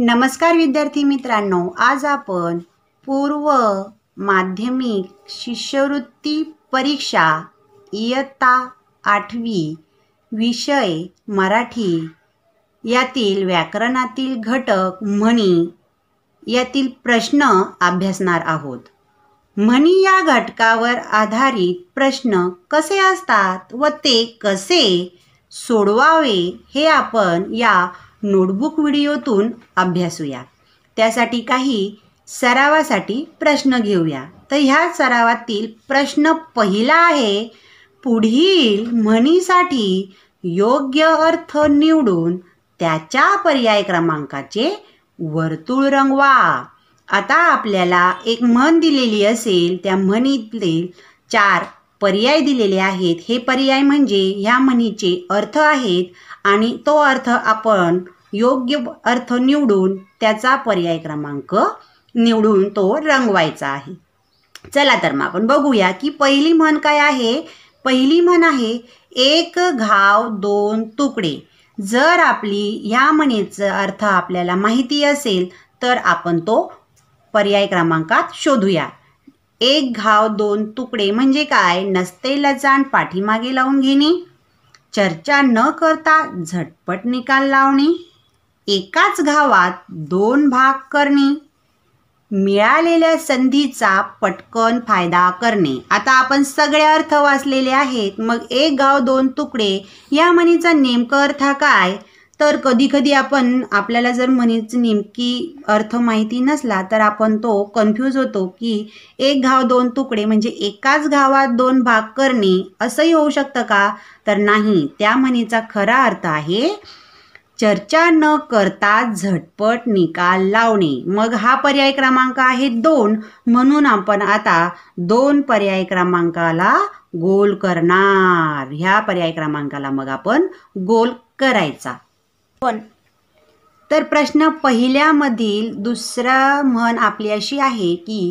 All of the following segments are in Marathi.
नमस्कार विद्यार्थी मित्रांनो आज आपण पूर्व माध्यमिक शिष्यवृत्ती परीक्षा इयत्ता आठवी विषय मराठी यातील व्याकरणातील घटक म्हणी यातील प्रश्न अभ्यासणार आहोत म्हणी या घटकावर आधारित प्रश्न कसे असतात व ते कसे सोडवावे हे आपण या नोटबुक व्हिडिओतून अभ्यासूया त्यासाठी काही सरावासाठी प्रश्न घेऊया तर ह्या सरावातील प्रश्न पहिला आहे पुढील म्हणीसाठी योग्य अर्थ निवडून त्याच्या पर्याय क्रमांकाचे वर्तुळ रंगवा आता आपल्याला एक म्हण दिलेली असेल त्या म्हणीतील चार पर्याय दिलेले आहेत हे पर्याय म्हणजे ह्या म्हणीचे अर्थ आहेत आणि तो अर्थ आपण योग्य अर्थ निवडून त्याचा पर्याय क्रमांक निवडून तो रंगवायचा आहे चला तर मग आपण बघूया की पहिली म्हण काय आहे पहिली म्हण आहे एक घाव दोन तुकडे जर आपली या म्हणीचं अर्थ आपल्याला माहिती असेल तर आपण तो पर्याय क्रमांकात शोधूया एक घाव दोन तुकडे म्हणजे काय नसते लजाण पाठीमागे लावून घेणे चर्चा न करता झटपट निकाल लावणे एकाच गावात दोन भाग करणे मिळालेल्या संधीचा पटकन फायदा करणे आता आपण सगळे अर्थ वाचलेले आहेत मग एक गाव दोन तुकडे या म्हणीचा नेमका अर्थ काय तर कधीकधी आपण आपल्याला जर म्हणीची नेमकी अर्थ माहिती नसला तर आपण तो कन्फ्यूज होतो की एक गाव दोन तुकडे म्हणजे एकाच गावात दोन भाग करणे असंही होऊ शकतं का तर नाही त्या म्हणीचा खरा अर्थ आहे चर्चा न करता झटपट निकाल लावणे मग हा पर्याय क्रमांक आहे दोन म्हणून आपण आता दोन पर्याय क्रमांकाला गोल करणार ह्या पर्याय क्रमांकाला मग आपण गोल करायचा पण तर प्रश्न पहिल्यामधील दुसरं म्हण आपली अशी आहे की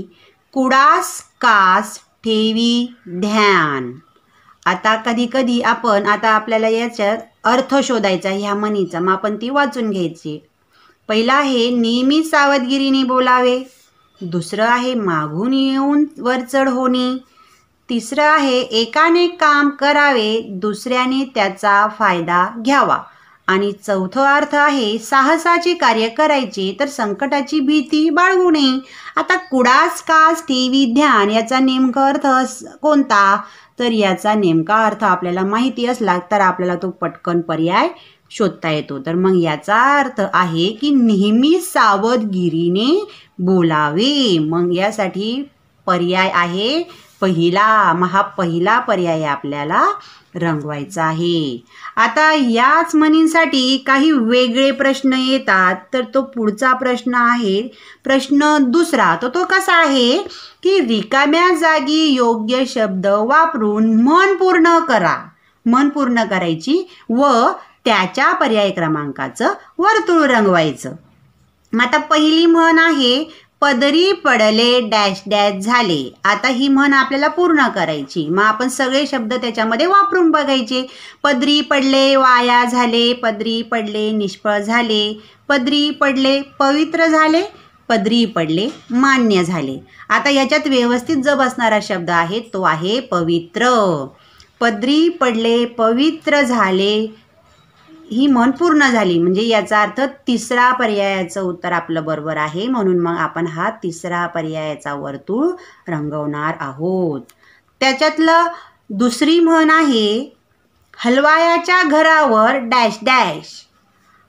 कुडास कास ठेवी ध्यान आता कधी कधी आपण आता आपल्याला याच्यात अर्थ शोधायचा ह्या मनीचा मग आपण ती वाचून घ्यायची पहिला आहे नेहमी सावधगिरीने बोलावे दुसरं आहे मागून येऊन वरचढ होणे तिसरं आहे एकाने काम करावे दुसऱ्याने त्याचा फायदा घ्यावा आणि चौथा अर्थ आहे साहसाचे कार्य करायचे तर संकटाची भीती बाळगू नये आता कुडास कास टीव्ही ध्यान याचा नेमका अर्थ कोणता तर याचा नेमका अर्थ आपल्याला माहिती असला तर आपल्याला तो पटकन पर्याय शोधता येतो तर मग याचा अर्थ आहे की नेहमी सावधगिरीने बोलावे मग यासाठी पर्याय आहे पहिला महा पहिला पर्याय आपल्याला रंगवायचा आहे आता याच म्हणींसाठी काही वेगळे प्रश्न येतात तर तो पुढचा प्रश्न आहे प्रश्न दुसरा तर तो, तो कसा आहे की रिकाम्या जागी योग्य शब्द वापरून मन पूर्ण करा मन पूर्ण करायची व त्याच्या पर्याय क्रमांकाचं वर्तुळ रंगवायचं मग आता पहिली म्हण आहे पदरी पडले डॅश डॅश झाले आता ही म्हण आपल्याला पूर्ण करायची मग आपण सगळे शब्द त्याच्यामध्ये वापरून बघायचे पदरी पडले वाया झाले पदरी पडले निष्फळ झाले पदरी पडले पवित्र झाले पदरी पडले मान्य झाले आता याच्यात व्यवस्थित जप असणारा शब्द आहे तो आहे पवित्र पदरी पडले पवित्र झाले ही मन पूर्ण झाली म्हणजे याचा अर्थ तिसरा पर्यायाचं उत्तर आपलं बरोबर आहे म्हणून मग आपण हा तिसरा पर्यायाचा वर्तुळ रंगवणार आहोत त्याच्यातलं दुसरी म्हण आहे हलवायाच्या घरावर डॅश डॅश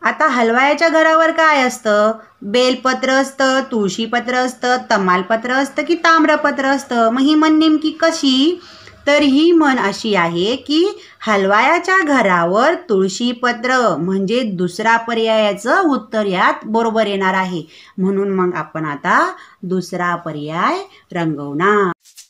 आता हलवायाच्या घरावर काय असतं बेलपत्र असतं तुळशीपत्र असतं तमालपत्र असतं की ताम्रपत्र असतं मग ही म्हण नेमकी कशी तर ही मन अशी आहे की हलवायाच्या घरावर तुळशीपत्र म्हणजे दुसरा पर्यायाचं उत्तर यात बरोबर येणार आहे म्हणून मग आपण आता दुसरा पर्याय रंगवणार